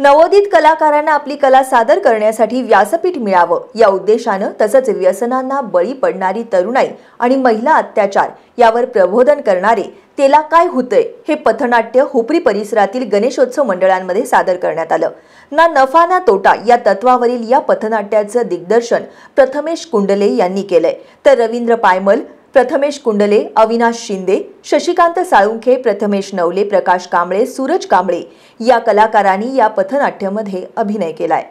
नवोदित कलाकारांना आपली कला सादर करण्यासाठी व्यासपीठ मिळावं या उद्देशानं तसंच व्यसनांना बळी पडणारी तरुणाई आणि महिला अत्याचार यावर प्रबोधन करणारे तेला काय होतंय हे पथनाट्य हुपरी परिसरातील गणेशोत्सव मंडळांमध्ये सादर करण्यात आलं ना नफा ना तोटा या तत्वावरील या पथनाट्याचं दिग्दर्शन प्रथमेश कुंडले यांनी केलंय तर रवींद्र पायमल प्रथमेश कुंडले अविनाश शिंदे शशिकांत साळुंखे प्रथमेश नवले प्रकाश कांबळे सूरज कांबळे या कलाकारांनी या पथनाट्यमध्ये अभिनय केलाय